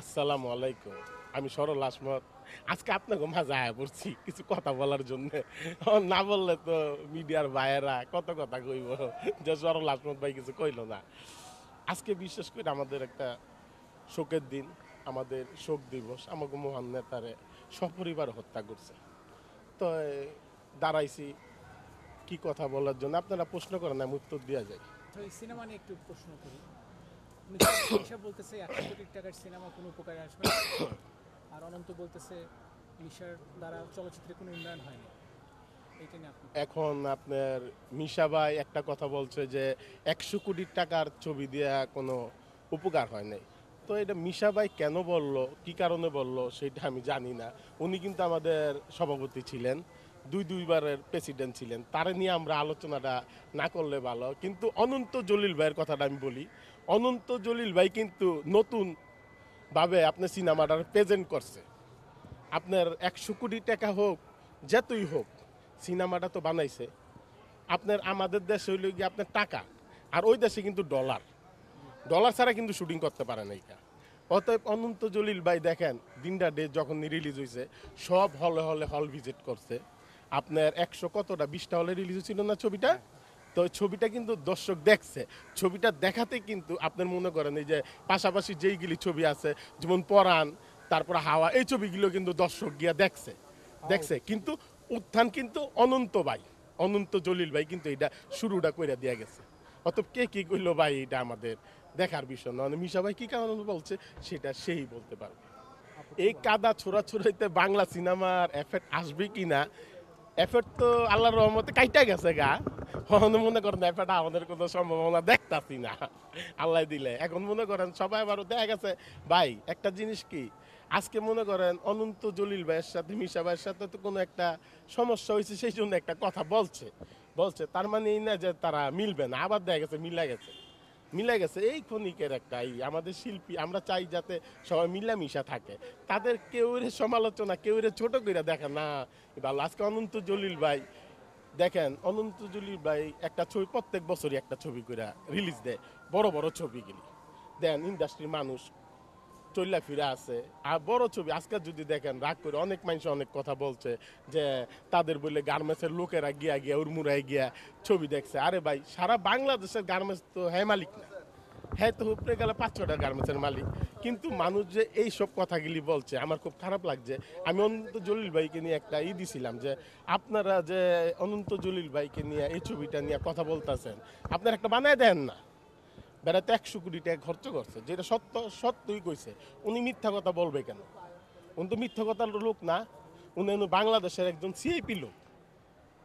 আসসালামু আলাইকুম আমি সরল আসমত আজকে আপনাকে মাঝে আয়া পড়ছি কিছু কথা বলার জন্য না বললে তো মিডিয়ার ভাইয়েরা কত কথা কইব যে সরল আসমত ভাই কিছু কইল না আজকে বিশেষ করে আমাদের একটা শোকের দিন আমাদের শোক দিবস আমাকে মহান নেতারে সপরিবার হত্যা করছে তো দাঁড়াইছি কি কথা বলার জন্য আপনারা প্রশ্ন করেন আমি উত্তর দেওয়া যায় সিনেমা নিয়ে একটু প্রশ্ন করি মিশা বলতেছে একশো কোটি টাকার সিনেমা কোনো উপকারে আসবে আর অনন্ত বলতেছে মিশার দ্বারা চলচ্চিত্রে কোনো উন্নয়ন হয়নি এখন আপনার মিশা ভাই একটা কথা বলছে যে একশো কোটি টাকার ছবি দেওয়া কোনো উপকার হয় নাই তো এটা মিশা ভাই কেন বলল কি কারণে বলল সেটা আমি জানি না উনি কিন্তু আমাদের সভাপতি ছিলেন দুই দুইবারের প্রেসিডেন্ট ছিলেন তার নিয়ে আমরা আলোচনাটা না করলে ভালো কিন্তু অনন্ত জলিল ভাইয়ের কথাটা আমি বলি অনন্ত জলিল ভাই কিন্তু নতুন ভাবে আপনি সিনেমাটা প্রেজেন্ট করছে আপনার একশো কোটি টাকা হোক যেতই হোক সিনেমাটা তো বানাইছে আপনার আমাদের দেশে হইল গিয়ে আপনার টাকা আর ওই দেশে কিন্তু ডলার ডলার ছাড়া কিন্তু শুটিং করতে পারে না এটা অতএব অনন্ত জলিল ভাই দেখেন দিনটা ডে যখন রিলিজ হয়েছে সব হলে হলে হল ভিজিট করছে আপনার একশো কতটা বিশটা হলে রিলিজ ছিল না ছবিটা হ্যাঁ। তো ছবিটা কিন্তু দর্শক দেখছে ছবিটা দেখাতে কিন্তু আপনার মনে করেন এই যে পাশাপাশি যেইগুলি ছবি আছে যেমন পরাণ তারপর হাওয়া এই ছবিগুলো কিন্তু দর্শক গিয়া দেখছে দেখছে কিন্তু উত্থান কিন্তু অনন্ত ভাই অনন্ত জলিল ভাই কিন্তু এটা শুরুটা কইরা দিয়া গেছে অতএব কে কি করলো ভাই এটা আমাদের দেখার বিষয় নয় মিশা ভাই কি কারণ বলছে সেটা সেই বলতে পারবে এই কাদা ছোড়াইতে বাংলা সিনেমার এফেক্ট আসবে কি না এফেট তো আল্লাহর রহমতে কাইটা গেছে গা কখনো মনে করেন এফেট আমাদের কোনো সম্ভাবনা দেখতাছি না আল্লাহ দিলে এখন মনে করেন সবাই আবারও দেখা গেছে ভাই একটা জিনিস কি আজকে মনে করেন অনন্ত জলিল ভাইয়ের সাথে মিশা ভাইয়ের সাথে তো কোনো একটা সমস্যা হয়েছে সেই জন্য একটা কথা বলছে বলছে তার মানে এই না যে তারা মিলবে না আবার দেখা গেছে মিলা গেছে মিলে গেছে এই ক্ষণিকের একটা এই আমাদের শিল্পী আমরা চাই যাতে সবাই মিলামিশা থাকে তাদের কেউ সমালোচনা কেউ ছোট করে দেখে না ভালো আজকে অনন্ত জলিল ভাই দেখেন অনন্ত জলিল ভাই একটা ছবি প্রত্যেক বছরই একটা ছবি করে রিলিজ দেয় বড় বড় ছবিগুলি দেন ইন্ডাস্ট্রির মানুষ চল্লা ফিরে আছে আর বড় ছবি আজকে যদি দেখেন রাগ করে অনেক মানুষ অনেক কথা বলছে যে তাদের বলে গার্মেন্টসের লোকেরা গিয়া গিয়া উড়মুড়ায় গিয়া ছবি দেখছে আরে ভাই সারা বাংলাদেশের গার্মেন্টস তো হ্যাঁ মালিক না হ্যাঁ তো উপরে গেলে পাঁচ ছটা গার্মেন্টসের মালিক কিন্তু মানুষ যে এই সব কথাগুলি বলছে আমার খুব খারাপ লাগছে আমি অনন্ত জলিল ভাইকে নিয়ে একটা ই দিছিলাম যে আপনারা যে অনন্ত জলিল ভাইকে নিয়ে এই ছবিটা নিয়ে কথা বলতেছেন আপনারা একটা বানায় দেন না বেড়াতে একশো কোটি টাকা খরচ করছে যেটা সত্য সত্যই কইছে উনি মিথ্যা কথা বলবে কেন উনি তো মিথ্যা কথার লোক না উনি বাংলাদেশের একজন সিএপি লোক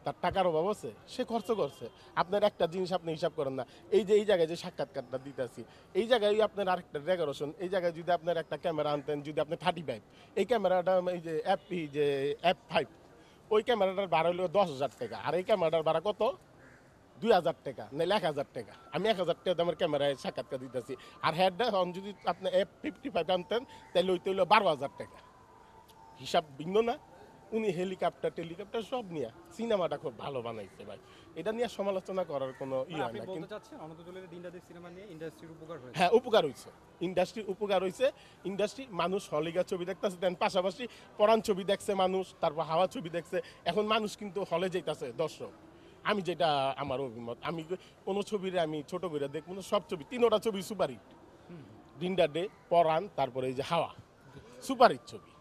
তার টাকার অভাব আছে সে খরচ করছে আপনার একটা জিনিস আপনি হিসাব করেন না এই যে এই জায়গায় যে সাক্ষাৎকারটা দিতেছি এই জায়গায় আপনার আরেকটা ডেকোরেশন এই জায়গায় যদি আপনার একটা ক্যামেরা আনতেন যদি আপনি থার্টি ফাইভ এই ক্যামেরাটা এই যে অ্যাপ যে অ্যাপ ফাইভ ওই ক্যামেরাটার ভাড়া হলো দশ হাজার টাকা আর এই ক্যামেরাটার ভাড়া কত দুই হাজার টাকা নাহলে এক হাজার টাকা আমি এক হাজার টাকা ক্যামেরায় সাক্ষাৎকার দিতেছি আর হন যদি আপনি এফ ফিফটি ফাইভ আনতেন তাহলে বারো হাজার টাকা হিসাব ভিন্ন না উনি হেলিকপ্টার টেলিকপ্টার সব নিয়ে সিনেমাটা খুব ভালো বানাইছে ভাই এটা নিয়ে সমালোচনা করার কোনো ইয়ে হয় না হ্যাঁ উপকার হয়েছে ইন্ডাস্ট্রির উপকার হয়েছে ইন্ডাস্ট্রি মানুষ হলিগা ছবি দেখতেছে দেন পাশাপাশি পরাণ ছবি দেখছে মানুষ তারপর হাওয়া ছবি দেখছে এখন মানুষ কিন্তু হলে যেতেছে দর্শক আমি যেটা আমার অভিমত আমি কোনো ছবির আমি ছোট করে দেখব না সব ছবি তিনোটা ছবি সুপারিট ডিন্ডার ডে পরাণ তারপরে এই যে হাওয়া সুপারিট ছবি